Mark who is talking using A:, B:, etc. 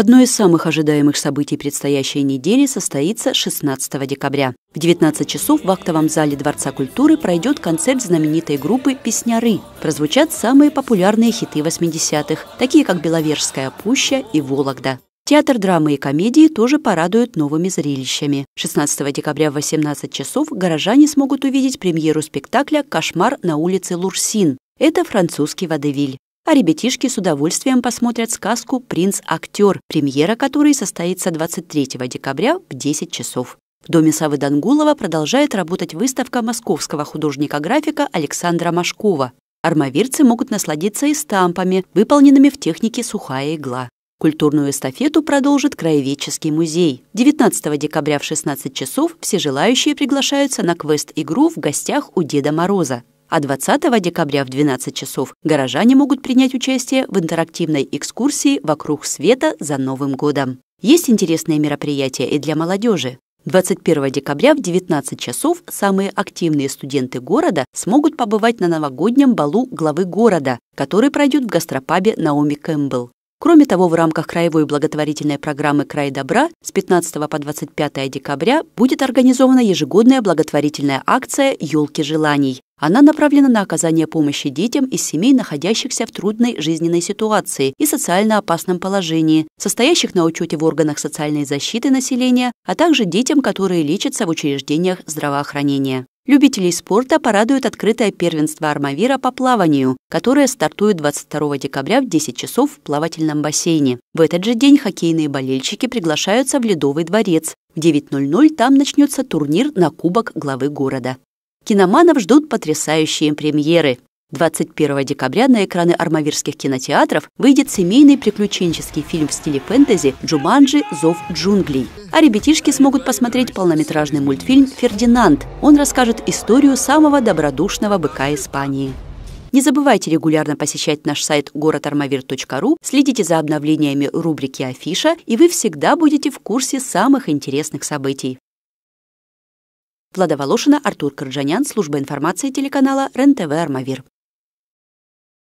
A: Одно из самых ожидаемых событий предстоящей недели состоится 16 декабря. В 19 часов в актовом зале Дворца культуры пройдет концерт знаменитой группы «Песняры». Прозвучат самые популярные хиты 80-х, такие как «Беловежская пуща» и «Вологда». Театр драмы и комедии тоже порадуют новыми зрелищами. 16 декабря в 18 часов горожане смогут увидеть премьеру спектакля «Кошмар на улице Лурсин». Это французский водевиль а ребятишки с удовольствием посмотрят сказку «Принц-актер», премьера которой состоится 23 декабря в 10 часов. В доме Савы Дангулова продолжает работать выставка московского художника-графика Александра Машкова. Армавирцы могут насладиться и стампами, выполненными в технике сухая игла. Культурную эстафету продолжит Краеведческий музей. 19 декабря в 16 часов все желающие приглашаются на квест-игру в гостях у Деда Мороза а 20 декабря в 12 часов горожане могут принять участие в интерактивной экскурсии «Вокруг света за Новым годом». Есть интересные мероприятия и для молодежи. 21 декабря в 19 часов самые активные студенты города смогут побывать на новогоднем балу главы города, который пройдет в гастропабе Наоми Кэмпбелл. Кроме того, в рамках краевой благотворительной программы «Край добра» с 15 по 25 декабря будет организована ежегодная благотворительная акция «Елки желаний», она направлена на оказание помощи детям из семей, находящихся в трудной жизненной ситуации и социально опасном положении, состоящих на учете в органах социальной защиты населения, а также детям, которые лечатся в учреждениях здравоохранения. Любителей спорта порадует открытое первенство Армавира по плаванию, которое стартует 22 декабря в 10 часов в плавательном бассейне. В этот же день хоккейные болельщики приглашаются в Ледовый дворец. В 9.00 там начнется турнир на Кубок главы города киноманов ждут потрясающие премьеры. 21 декабря на экраны армавирских кинотеатров выйдет семейный приключенческий фильм в стиле фэнтези «Джуманджи. Зов джунглей». А ребятишки смогут посмотреть полнометражный мультфильм «Фердинанд». Он расскажет историю самого добродушного быка Испании. Не забывайте регулярно посещать наш сайт городармавир.ру, следите за обновлениями рубрики «Афиша», и вы всегда будете в курсе самых интересных событий. Влада Волошина, Артур Карджанян, служба информации телеканала РЕН-ТВ «Армавир».